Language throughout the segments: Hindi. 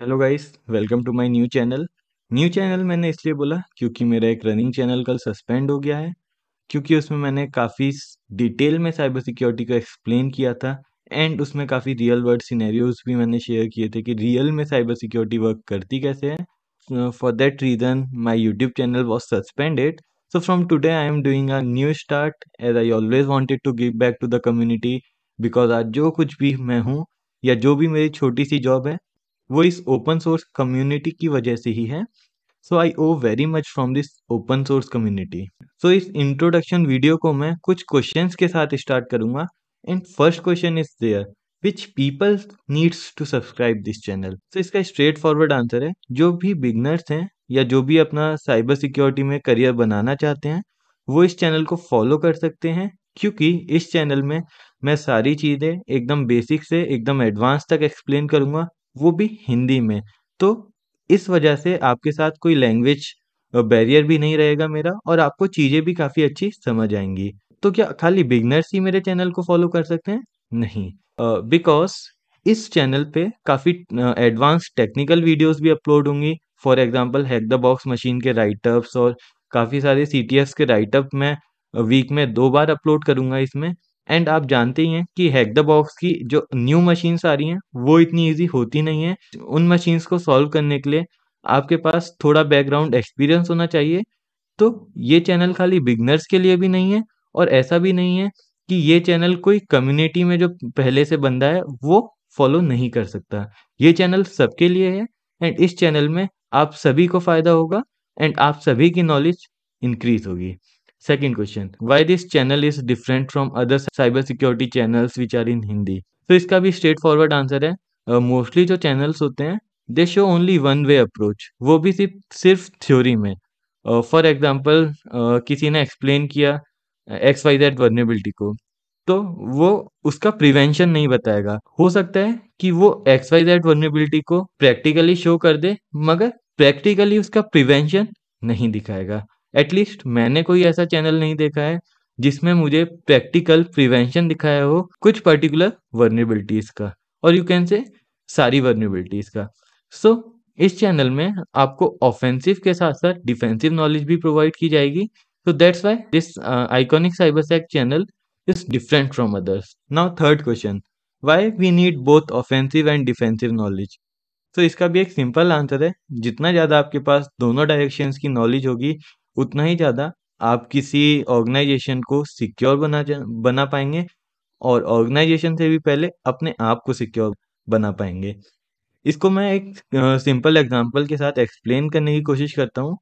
Hello guys welcome to my new channel new channel मैंने इसलिए बोला क्योंकि मेरा एक रनिंग चैनल कल सस्पेंड हो गया है क्योंकि उसमें मैंने काफ़ी डिटेल में साइबर सिक्योरिटी का एक्सप्लेन किया था एंड उसमें काफ़ी रियल वर्ल्ड सीनेरियोज़ भी मैंने शेयर किए थे कि रियल में साइबर सिक्योरिटी वर्क करती कैसे है for that reason my YouTube channel was suspended so from today I am doing a new start as I always wanted to give back to the community because आज जो कुछ भी मैं हूँ या जो भी मेरी छोटी सी जॉब है वो इस ओपन सोर्स कम्युनिटी की वजह से ही है so I owe very much from this open source community so इस इंट्रोडक्शन वीडियो को मैं कुछ क्वेश्चन के साथ स्टार्ट करूंगा and first question is there which people needs to subscribe this channel so इसका स्ट्रेट फॉरवर्ड आंसर है जो भी बिगनर्स हैं या जो भी अपना साइबर सिक्योरिटी में करियर बनाना चाहते हैं वो इस चैनल को फॉलो कर सकते हैं क्योंकि इस चैनल में मैं सारी चीज़ें एकदम बेसिक से एकदम एडवांस तक एक्सप्लेन करूँगा वो भी हिंदी में तो इस वजह से आपके साथ कोई लैंग्वेज बैरियर भी नहीं रहेगा मेरा और आपको चीज़ें भी काफ़ी अच्छी समझ आएंगी तो क्या खाली बिगनर्स ही मेरे चैनल को फॉलो कर सकते हैं नहीं बिकॉज uh, इस चैनल पे काफ़ी एडवांस टेक्निकल वीडियोस भी अपलोड होंगी for example hack the box machine के राइटअप्स और काफ़ी सारे सी के राइटअप मैं वीक में दो बार अपलोड करूँगा इसमें एंड आप जानते ही हैं कि हैक द बॉक्स की जो न्यू मशीन्स आ रही हैं वो इतनी इजी होती नहीं है उन मशीन्स को सॉल्व करने के लिए आपके पास थोड़ा बैकग्राउंड एक्सपीरियंस होना चाहिए तो ये चैनल खाली बिगनर्स के लिए भी नहीं है और ऐसा भी नहीं है कि ये चैनल कोई कम्युनिटी में जो पहले से बंदा है वो फॉलो नहीं कर सकता ये चैनल सबके लिए है एंड इस चैनल में आप सभी को फ़ायदा होगा एंड आप सभी की नॉलेज इंक्रीज होगी Second question, why this channel is different from other cyber security channels which are in Hindi? तो so, इसका भी स्ट्रेट फॉरवर्ड आंसर है मोस्टली uh, जो चैनल्स होते हैं they show only one way approach वो भी सिर्फ सिर्फ थ्योरी में फॉर uh, एग्जाम्पल uh, किसी ने एक्सप्लेन किया एक्स वाई जेड वर्नेबिलिटी को तो वो उसका प्रिवेंशन नहीं बताएगा हो सकता है कि वो एक्स वाई जेड वर्नेबिलिटी को प्रैक्टिकली शो कर दे मगर प्रैक्टिकली उसका प्रिवेंशन नहीं दिखाएगा एटलीस्ट मैंने कोई ऐसा चैनल नहीं देखा है जिसमें मुझे प्रैक्टिकल प्रिवेंशन दिखाया हो कुछ पर्टिकुलर वर्नेबिलिटीज का और यू कैन से सारी वर्नेबिलिटीज का सो so, इस चैनल में आपको ऑफेंसिव के साथ साथ डिफेंसिव नॉलेज भी प्रोवाइड की जाएगी तो that's why this iconic cyber sec channel is different from others now third question why we need both offensive and defensive knowledge तो इसका भी एक सिंपल आंसर है जितना ज़्यादा आपके पास दोनों डायरेक्शंस की नॉलेज होगी उतना ही ज़्यादा आप किसी ऑर्गेनाइजेशन को सिक्योर बना बना पाएंगे और ऑर्गेनाइजेशन से भी पहले अपने आप को सिक्योर बना पाएंगे इसको मैं एक सिंपल एग्जांपल के साथ एक्सप्लेन करने की कोशिश करता हूँ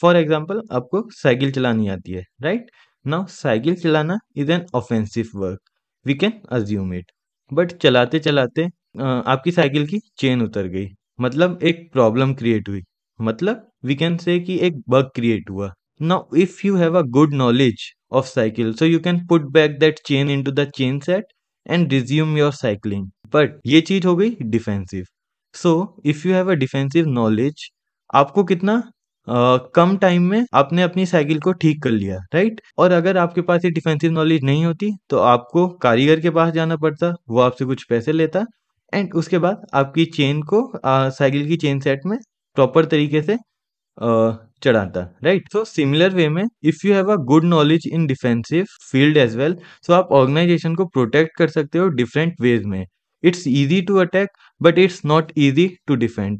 फॉर एग्जांपल आपको साइकिल चलानी आती है राइट नाउ साइकिल चलाना is an offensive work we can assume it but चलाते चलाते आपकी साइकिल की चेन उतर गई मतलब एक प्रॉब्लम क्रिएट हुई मतलब वी कैन से कि एक बग क्रिएट हुआ now if you have a good knowledge of cycle so you can put back that chain into the chain set and resume your cycling but ये चीज हो गई defensive so if you have a defensive knowledge आपको कितना Uh, कम टाइम में आपने अपनी साइकिल को ठीक कर लिया राइट और अगर आपके पास ये डिफेंसिव नॉलेज नहीं होती तो आपको कारीगर के पास जाना पड़ता वो आपसे कुछ पैसे लेता एंड उसके बाद आपकी चेन को साइकिल की चेन सेट में प्रॉपर तरीके से चढ़ाता राइट सो सिमिलर वे में if you have a good knowledge in defensive field as well so आप ऑर्गेनाइजेशन को प्रोटेक्ट कर सकते हो डिफरेंट वेज में it's easy to attack but it's not easy to defend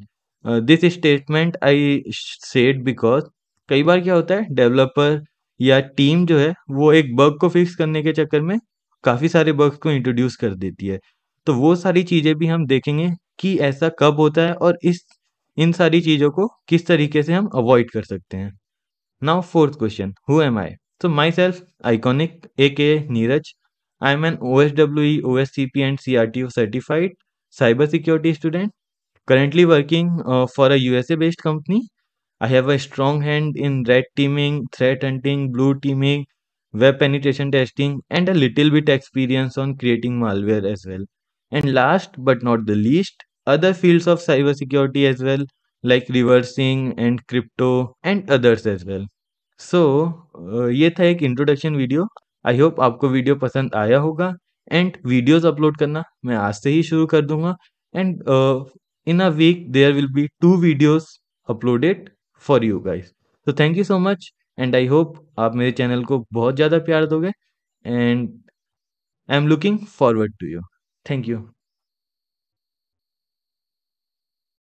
this statement I said because कई बार क्या होता है डेवलपर या टीम जो है वो एक बग को फिक्स करने के चक्कर में काफ़ी सारे बग्स को इंट्रोड्यूस कर देती है तो वो सारी चीज़ें भी हम देखेंगे कि ऐसा कब होता है और इस इन सारी चीजों को किस तरीके से हम अवॉइड कर सकते हैं now fourth question who am I so myself iconic A K Neeraj I am an O S W O S C P and C R T O certified cyber security student currently working for a USA based company I have a strong hand in red teaming threat hunting blue teaming web penetration testing and a little bit experience on creating malware as well and last but not the least other fields of cybersecurity as well, like reversing and crypto and others as well. So so, uh, ये था एक इंट्रोडक्शन वीडियो आई होप आपको वीडियो पसंद आया होगा एंड वीडियोस अपलोड करना मैं आज से ही शुरू कर दूंगा and in a week there will be two videos uploaded for you guys so thank you so much and I hope आप मेरे चैनल को बहुत ज़्यादा प्यार दोगे and I am looking forward to you thank you